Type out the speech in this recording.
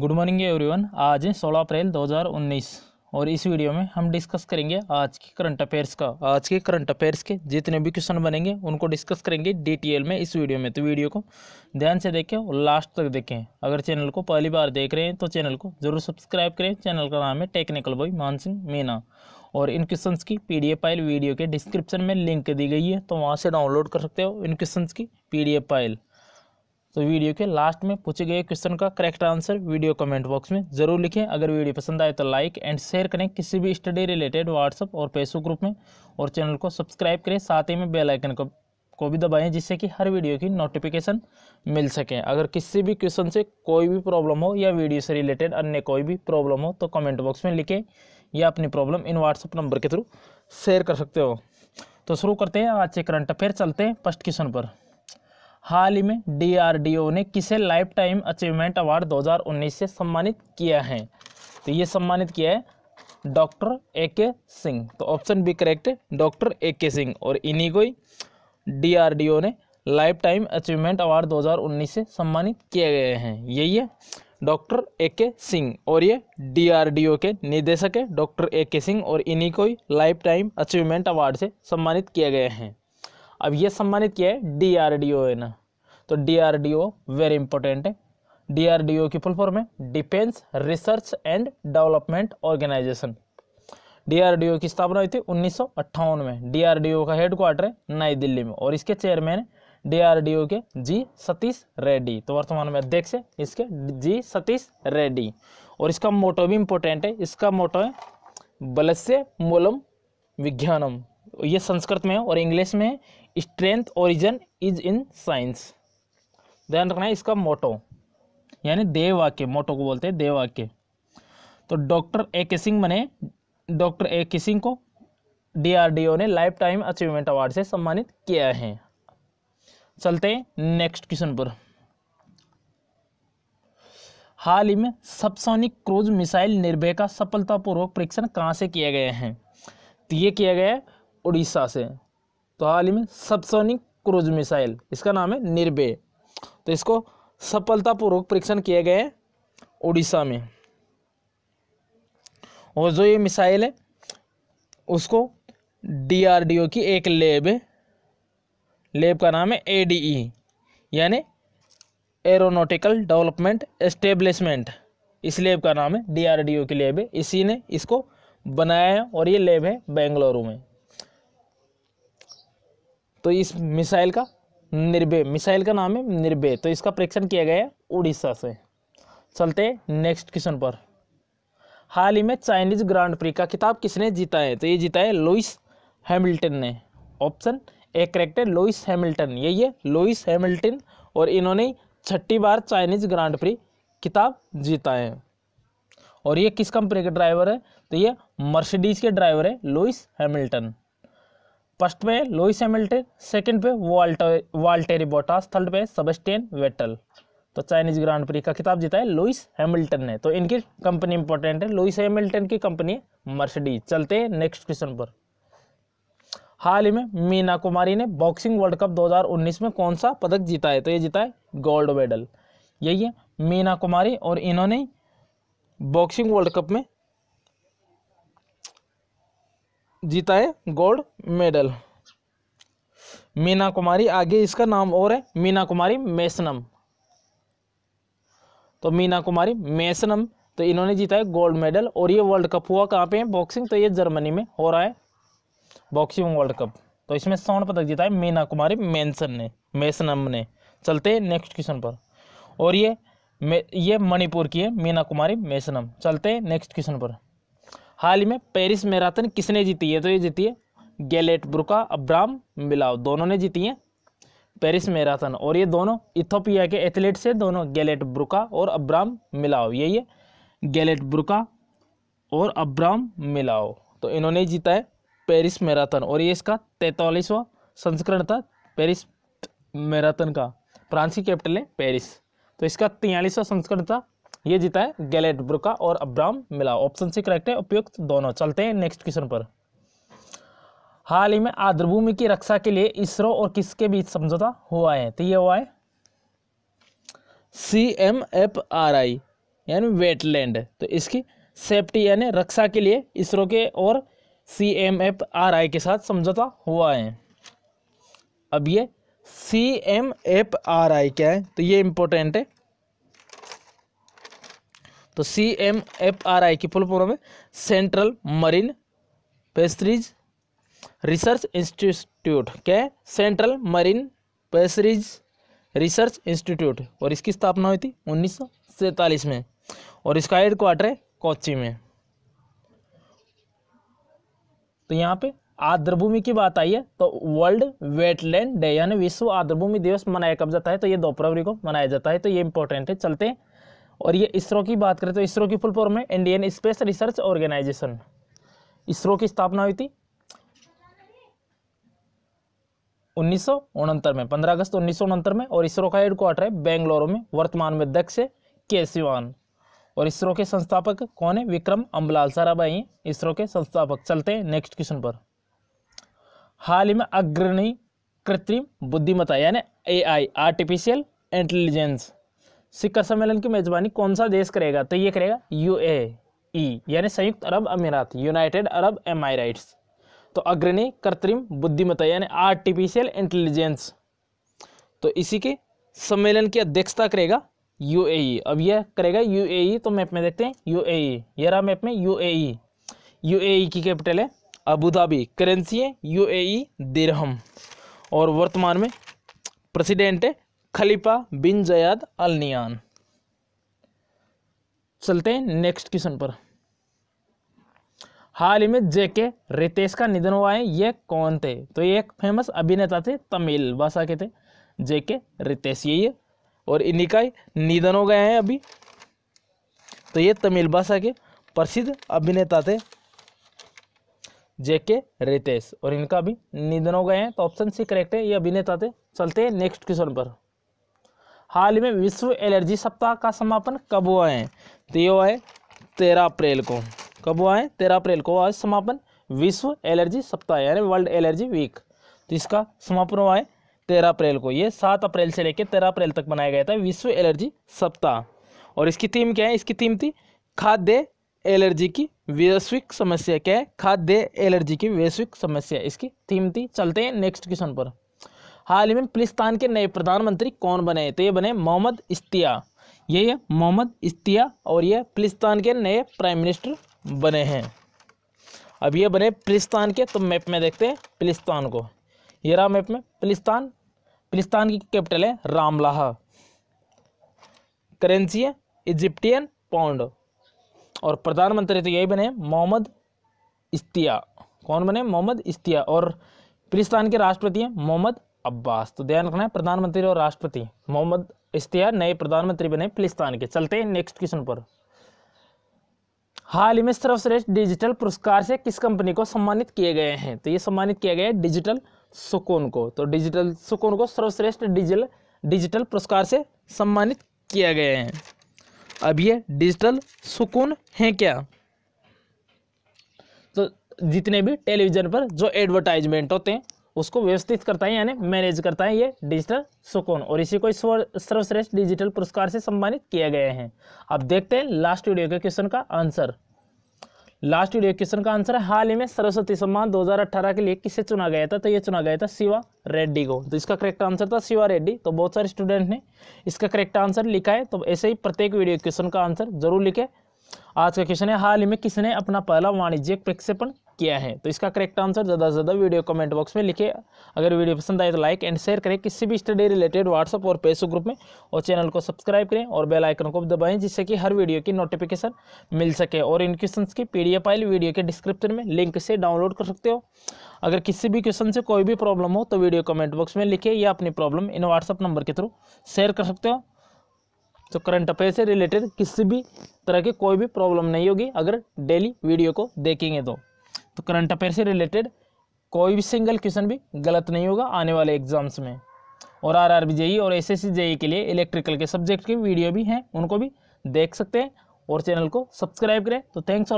good morning everyone आज है सोलह अप्रैल 2019 और इस वीडियो में हम डिस्कस करेंगे आज के करंट अफेयर्स का आज के करंट अफेयर्स के जितने भी क्वेश्चन बनेंगे उनको डिस्कस करेंगे डिटेल में इस वीडियो में तो वीडियो को ध्यान से देखें और लास्ट तक देखें अगर चैनल को पहली बार देख रहे हैं तो चैनल को जरूर सब्सक्राइब करें चैनल का नाम है टेक्निकल बॉय मान मीना और इन क्वेश्चन की पी फाइल वीडियो के डिस्क्रिप्शन में लिंक दी गई है तो वहाँ से डाउनलोड कर सकते हो इन क्वेश्चन की पी फाइल तो वीडियो के लास्ट में पूछे गए क्वेश्चन का correct answer video comment box में जरूर लिखें अगर वीडियो पसंद आए तो लाइक एंड शेयर करें किसी भी स्टडी रिलेटेड व्हाट्सअप और फेसबुक ग्रुप में और चैनल को सब्सक्राइब करें साथ ही में बेल आइकन को को भी दबाएं जिससे कि हर वीडियो की नोटिफिकेशन मिल सके अगर किसी भी क्वेश्चन से कोई भी प्रॉब्लम हो या वीडियो से रिलेटेड अन्य कोई भी प्रॉब्लम हो तो कमेंट बॉक्स में लिखें या अपनी प्रॉब्लम इन व्हाट्सअप नंबर के थ्रू शेयर कर सकते हो तो शुरू करते हैं आज से करंट अफेयर चलते हैं फर्स्ट क्वेश्चन पर हाल ही में डीआरडीओ ने किसे लाइफ टाइम अचीवमेंट अवार्ड 2019 से सम्मानित किया है तो ये सम्मानित किया है डॉक्टर ए के सिंह तो ऑप्शन बी करेक्ट है डॉक्टर ए के सिंह और इन्हीं को ही डीआरडीओ ने लाइफ टाइम अचीवमेंट अवार्ड 2019 से सम्मानित किए गए हैं यही है डॉक्टर ए के सिंह और ये डीआरडीओ के निदेशक है डॉक्टर ए के सिंह और इन्हीं को ही लाइफ टाइम अचीवमेंट अवार्ड से सम्मानित किए गए हैं अब ये सम्मानित किया है डीआरडीओ ने तो डीआरडीओ वेरी इंपॉर्टेंट है डीआरडीओ की फुल फॉर्म है defence research and development organisation DRDO की स्थापना हुई थी उन्नीस में डीआरडीओ का हेडक्वार्टर है नई दिल्ली में और इसके चेयरमैन डीआरडीओ के जी सतीश रेड्डी तो वर्तमान में अध्यक्ष है इसके जी सतीश रेड्डी और इसका मोटो भी इम्पोर्टेंट है इसका मोटो है बलस्य मूलम विज्ञानम ये संस्कृत में है और इंग्लिश में है strength origin is in science ध्यान रखना है इसका मोटो यानी वाक्य मोटो को बोलते हैं वाक्य तो डॉक्टर ए के सिंह बने डॉक्टर ए के सिंह को डीआरडीओ ने लाइफ टाइम अचीवमेंट अवार्ड से सम्मानित किया है चलते नेक्स्ट क्वेश्चन पर हाल ही में सबसोनिक क्रूज मिसाइल निर्भय का सफलतापूर्वक परीक्षण कहाँ से किया गया है तो ये किया गया है उड़ीसा से तो हाल ही में सबसोनिक क्रूज मिसाइल इसका नाम है निर्भय तो इसको सफलतापूर्वक परीक्षण किए गए उड़ीसा में और जो ये मिसाइल है उसको डीआरडीओ की एक लेब है लेब का नाम है एडीई e, यानी एरोनोटिकल डेवलपमेंट एस्टेब्लिशमेंट इस लेब का नाम है डीआरडीओ की लेब है इसी ने इसको बनाया है और ये लेब है बेंगलुरु में तो इस मिसाइल का निर्भय मिसाइल का नाम है निर्भय तो इसका परीक्षण किया गया है उड़ीसा से चलते नेक्स्ट क्वेश्चन पर हाल ही में चाइनीज ग्रांड प्री का किताब किसने जीता है तो ये जीता है लुइस हैमिल्टन ने ऑप्शन ए करेक्ट है लुइस हैमिल्टन यही है लुइस हैमिल्टन और इन्होंने छठी बार चाइनीज ग्रांड प्री किताब जीता है और ये किस कंपनी के ड्राइवर है तो ये मर्सिडीज के ड्राइवर है लुइस हैमिल्टन फर्स्ट पे लुइस हैमिल्टन सेकंड पे वाल्टर वाल्टेरी बोटास थर्ड पे सबस्टेन वेटल तो चाइनीज ग्रांड प्री का खिताब जीता है लुइस हैमिल्टन ने तो इनकी कंपनी इंपॉर्टेंट है लुइस हैमिल्टन की कंपनी मर्सिडीज चलते हैं नेक्स्ट क्वेश्चन पर हाल ही में मीना कुमारी ने बॉक्सिंग वर्ल्ड कप 2019 में कौन सा पदक जीता है तो ये जीता है गोल्ड मेडल यही है मीना कुमारी और इन्होंने बॉक्सिंग वर्ल्ड कप में जीता है गोल्ड मेडल मीना कुमारी आगे इसका नाम और है मीना कुमारी मेसनम तो मीना कुमारी मेसनम तो इन्होंने जीता है गोल्ड मेडल और ये वर्ल्ड कप हुआ कहाँ पे है बॉक्सिंग तो ये जर्मनी में हो रहा है बॉक्सिंग वर्ल्ड कप तो इसमें स्वर्ण पदक जीता है मीना कुमारी मेनसन ने मेसनम ने चलते हैं नेक्स्ट क्वेश्चन पर और ये ये मणिपुर की है मीना कुमारी मेसनम चलते हैं नेक्स्ट क्वेश्चन पर हाल ही में पेरिस मैराथन किसने जीती है तो ये जीती है गैलेट ब्रुका अब्राम मिलाव दोनों ने जीती है पेरिस मैराथन और ये दोनों इथोपिया के एथलीट से दोनों गैलेट ब्रुका और अब्राम मिलाओ यही है गैलेट ब्रुका और अब्राम मिलाओ तो इन्होंने जीता है पेरिस मैराथन और ये इसका तैतालीसवा संस्करण था पेरिस मैराथन का फ्रांसी कैपिटल है पेरिस तो इसका तयालीसवा संस्करण था ये जीता है गैलेट ब्रुका और अब्राम मिला ऑप्शन सी करेक्ट है उपयुक्त दोनों चलते हैं नेक्स्ट क्वेश्चन पर हाल ही में भूमि की रक्षा के लिए इसरो और किसके बीच समझौता हुआ है तो ये हुआ है C M F R I यानी वेटलैंड तो इसकी सेफ्टी यानी रक्षा के लिए इसरो के और C M F R I के साथ समझौता हुआ है अब ये C M F R I क्या है तो ये इम्पोर्टेंट है तो C M F R I की फुल फॉर्म है central marine fisheries research institute क्या है central marine fisheries research institute और इसकी स्थापना हुई थी उन्नीस में और इसका हेड क्वार्टर है कोची में तो यहाँ पे आर्द्रभूमि की बात आई है तो वर्ल्ड वेटलैंड डे यानी विश्व आर्द्रभूमि दिवस मनाया कब जाता है तो ये दो फरवरी को मनाया जाता है तो ये इंपॉर्टेंट है चलते हैं और ये इसरो की बात करें तो इसरो की फुल फॉर्म है Indian space research organisation ISRO की स्थापना हुई थी उन्नीस में 15 अगस्त उन्नीस में और इसरो का हेडक्वार्टर है बेंगलोर में वर्तमान में अध्यक्ष है के सिवान और इसरो के संस्थापक कौन है विक्रम अम्बलाल साराभाई इसरो के संस्थापक चलते हैं नेक्स्ट क्वेश्चन पर हाल ही में अग्रणी कृत्रिम बुद्धिमत्ता यानी एआई आर्टिफिशियल इंटेलिजेंस शिखर सम्मेलन की मेजबानी कौन सा देश करेगा तो ये करेगा यू ए यानी संयुक्त अरब अमीरात यूनाइटेड अरब एमायराइट्स तो अग्रणी कृत्रिम बुद्धिमत्ता यानी आर्टिफिशियल इंटेलिजेंस तो इसी के सम्मेलन की अध्यक्षता करेगा यू अब यह करेगा यू तो मैप में देखते हैं यू ए रहा मैप में ए यूएई की कैपिटल है अबू धाबी करेंसी है यू ए और वर्तमान में प्रेसिडेंट है खलीफा बिन जयाद अल नियान चलते हैं नेक्स्ट क्वेश्चन पर हाल ही में जेके रितेश का निधन हुआ है ये कौन थे तो ये एक फेमस अभिनेता थे तमिल भाषा के थे जेके रितेश यही है और इन्हीं का निधन हो गया है अभी तो ये तमिल भाषा के प्रसिद्ध अभिनेता थे जेके रितेश और इनका भी निधन हो गए हैं तो ऑप्शन सी करेक्ट है ये अभिनेता थे चलते हैं नेक्स्ट क्वेश्चन पर हाल में विश्व एलर्जी सप्ताह का समापन कब हुआ है तो ये हुआ है तेरह अप्रैल को कब हुआ है तेरह अप्रैल को आज समापन विश्व एलर्जी सप्ताह यानी वर्ल्ड एलर्जी वीक तो इसका समापन हुआ है तेरह अप्रैल को ये सात अप्रैल से लेकर तेरह अप्रैल तक मनाया गया था विश्व एलर्जी सप्ताह और इसकी थीम क्या है इसकी थीम थी खाद्य एलर्जी की वैश्विक समस्या क्या है खाद्य एलर्जी की वैश्विक समस्या इसकी थीम थी चलते हैं नेक्स्ट क्वेश्चन पर हाल ही में फिलिस्तान के नए प्रधानमंत्री कौन बने तो ये बने मोहम्मद इस्तिया ये है मोहम्मद इस्तिया और ये फिलिस्तान के नए प्राइम मिनिस्टर बने हैं अब ये बने फिलिस्तान के तो मैप में देखते हैं फिलिस्तान को ये रहा मैप में फिलिस्तान पुलिसान की कैपिटल है रामलाह करेंसी है इजिप्टियन पाउंड और प्रधानमंत्री तो यही बने मोहम्मद इस्तिया कौन बने मोहम्मद इस्तिया और फिलिस्तान के राष्ट्रपति हैं मोहम्मद अब्बास तो ध्यान रखना है प्रधानमंत्री और राष्ट्रपति मोहम्मद इश्तियार नए प्रधानमंत्री बने फिलिस्तान के चलते हैं नेक्स्ट क्वेश्चन पर हाल ही में सर्वश्रेष्ठ डिजिटल पुरस्कार से किस कंपनी को सम्मानित किए गए हैं तो ये सम्मानित किया गया है डिजिटल सुकून को तो डिजिटल सुकून को सर्वश्रेष्ठ डिजिटल डिजिटल पुरस्कार से सम्मानित किया गया है अब ये डिजिटल सुकून है क्या तो जितने भी टेलीविज़न पर जो एडवर्टाइजमेंट होते हैं उसको व्यवस्थित करता है यानी मैनेज करता है ये डिजिटल सुकून और इसी को इस सर्वश्रेष्ठ डिजिटल पुरस्कार से सम्मानित किया गया है अब देखते हैं लास्ट वीडियो के क्वेश्चन का आंसर लास्ट वीडियो क्वेश्चन का आंसर है हाल ही में सरस्वती सम्मान 2018 के लिए किसे चुना गया था तो ये चुना गया था शिवा रेड्डी को तो इसका करेक्ट आंसर था शिवा रेड्डी तो बहुत सारे स्टूडेंट ने इसका करेक्ट आंसर लिखा है तो ऐसे ही प्रत्येक वीडियो क्वेश्चन का आंसर जरूर लिखे आज का क्वेश्चन है हाल ही में किसने अपना पहला वाणिज्यिक प्रक्षेपण किया है तो इसका करेक्ट आंसर ज़्यादा से ज़्यादा वीडियो कमेंट बॉक्स में लिखे अगर वीडियो पसंद आए तो लाइक एंड शेयर करें किसी भी स्टडी रिलेटेड व्हाट्सअप और फेसबुक ग्रुप में और चैनल को सब्सक्राइब करें और बेल आइकन को दबाएं जिससे कि हर वीडियो की नोटिफिकेशन मिल सके और इन क्वेश्चन की पी फाइल वीडियो के डिस्क्रिप्शन में लिंक से डाउनलोड कर सकते हो अगर किसी भी क्वेश्चन से कोई भी प्रॉब्लम हो तो वीडियो कमेंट बॉक्स में लिखे या अपनी प्रॉब्लम इन व्हाट्सअप नंबर के थ्रू शेयर कर सकते हो तो करंट अफेयर से रिलेटेड किसी भी तरह की कोई भी प्रॉब्लम नहीं होगी अगर डेली वीडियो को देखेंगे तो तो करंट अफेयर से रिलेटेड कोई भी सिंगल क्वेश्चन भी गलत नहीं होगा आने वाले एग्जाम्स में और आर आर बी जेई और एस एस सी जेई के लिए इलेक्ट्रिकल के सब्जेक्ट के वीडियो भी हैं उनको भी देख सकते हैं और चैनल को सब्सक्राइब करें तो थैंक्स ऑल